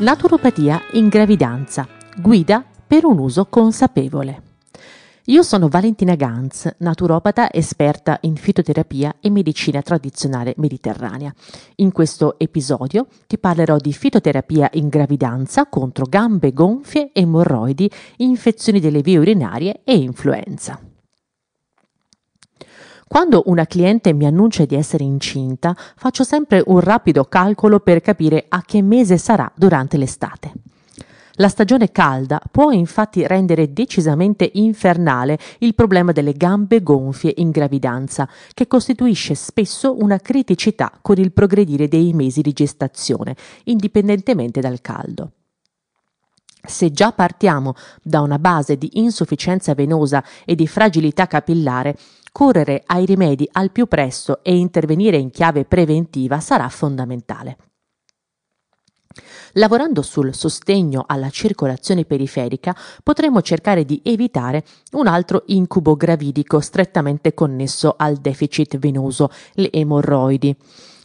Naturopatia in gravidanza, guida per un uso consapevole. Io sono Valentina Ganz, naturopata esperta in fitoterapia e medicina tradizionale mediterranea. In questo episodio ti parlerò di fitoterapia in gravidanza contro gambe gonfie, emorroidi, infezioni delle vie urinarie e influenza. Quando una cliente mi annuncia di essere incinta, faccio sempre un rapido calcolo per capire a che mese sarà durante l'estate. La stagione calda può infatti rendere decisamente infernale il problema delle gambe gonfie in gravidanza, che costituisce spesso una criticità con il progredire dei mesi di gestazione, indipendentemente dal caldo. Se già partiamo da una base di insufficienza venosa e di fragilità capillare, correre ai rimedi al più presto e intervenire in chiave preventiva sarà fondamentale. Lavorando sul sostegno alla circolazione periferica potremo cercare di evitare un altro incubo gravidico strettamente connesso al deficit venoso, le emorroidi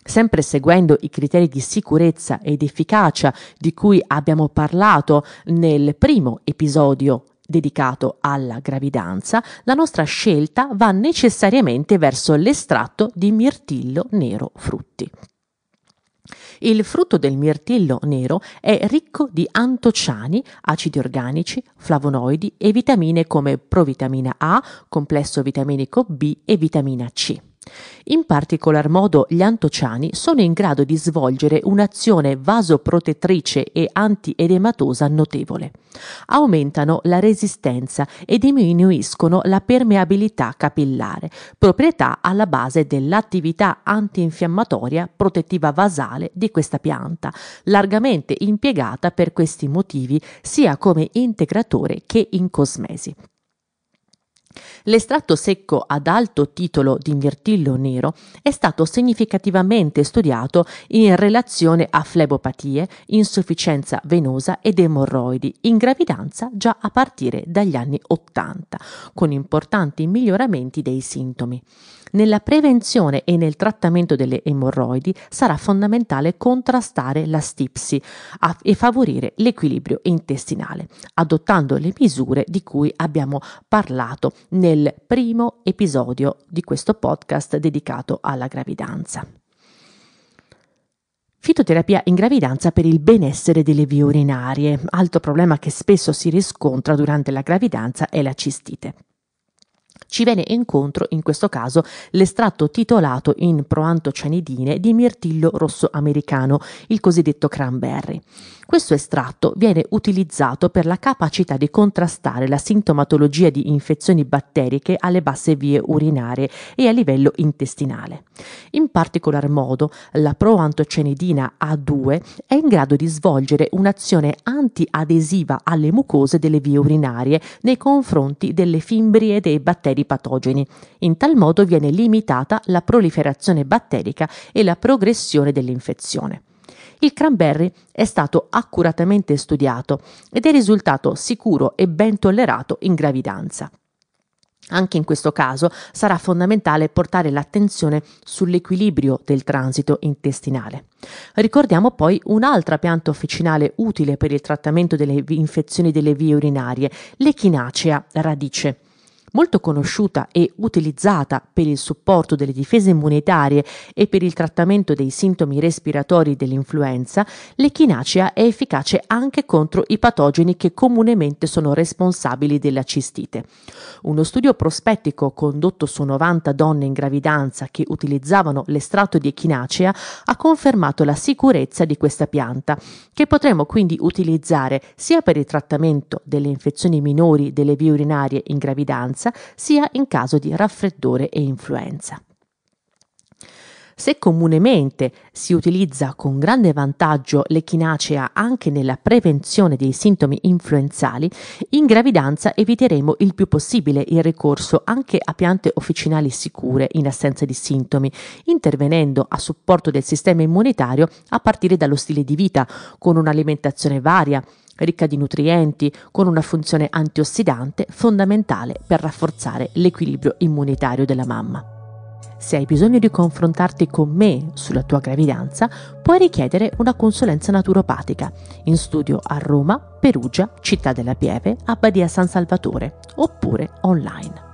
sempre seguendo i criteri di sicurezza ed efficacia di cui abbiamo parlato nel primo episodio dedicato alla gravidanza, la nostra scelta va necessariamente verso l'estratto di mirtillo nero frutti. Il frutto del mirtillo nero è ricco di antociani, acidi organici, flavonoidi e vitamine come provitamina A, complesso vitaminico B e vitamina C. In particolar modo gli antociani sono in grado di svolgere un'azione vasoprotettrice e antiedematosa notevole. Aumentano la resistenza e diminuiscono la permeabilità capillare, proprietà alla base dell'attività antinfiammatoria protettiva vasale di questa pianta, largamente impiegata per questi motivi sia come integratore che in cosmesi. L'estratto secco ad alto titolo di mirtillo nero è stato significativamente studiato in relazione a flebopatie, insufficienza venosa ed emorroidi in gravidanza già a partire dagli anni 80, con importanti miglioramenti dei sintomi. Nella prevenzione e nel trattamento delle emorroidi sarà fondamentale contrastare la stipsi e favorire l'equilibrio intestinale, adottando le misure di cui abbiamo parlato nel primo episodio di questo podcast dedicato alla gravidanza. Fitoterapia in gravidanza per il benessere delle vie urinarie. Altro problema che spesso si riscontra durante la gravidanza è la cistite ci viene incontro in questo caso l'estratto titolato in proantocianidine di mirtillo rosso americano, il cosiddetto cranberry. Questo estratto viene utilizzato per la capacità di contrastare la sintomatologia di infezioni batteriche alle basse vie urinarie e a livello intestinale. In particolar modo, la proantocenidina A2 è in grado di svolgere un'azione antiadesiva alle mucose delle vie urinarie nei confronti delle fimbrie dei batteri patogeni. In tal modo viene limitata la proliferazione batterica e la progressione dell'infezione il cranberry è stato accuratamente studiato ed è risultato sicuro e ben tollerato in gravidanza. Anche in questo caso sarà fondamentale portare l'attenzione sull'equilibrio del transito intestinale. Ricordiamo poi un'altra pianta officinale utile per il trattamento delle infezioni delle vie urinarie, l'echinacea radice molto conosciuta e utilizzata per il supporto delle difese immunitarie e per il trattamento dei sintomi respiratori dell'influenza, l'echinacea è efficace anche contro i patogeni che comunemente sono responsabili della cistite. Uno studio prospettico condotto su 90 donne in gravidanza che utilizzavano l'estratto di echinacea ha confermato la sicurezza di questa pianta, che potremo quindi utilizzare sia per il trattamento delle infezioni minori delle vie urinarie in gravidanza, demenza, sia in caso di raffreddore e influenza. Se comunemente si utilizza con grande vantaggio l'echinacea anche nella prevenzione dei sintomi influenzali, in gravidanza eviteremo il più possibile il ricorso anche a piante officinali sicure in assenza di sintomi, intervenendo a supporto del sistema immunitario a partire dallo stile di vita, con un'alimentazione varia, ricca di nutrienti, con una funzione antiossidante fondamentale per rafforzare l'equilibrio immunitario della mamma. Se hai bisogno di confrontarti con me sulla tua gravidanza, puoi richiedere una consulenza naturopatica in studio a Roma, Perugia, Città della Pieve, Abbadia San Salvatore oppure online.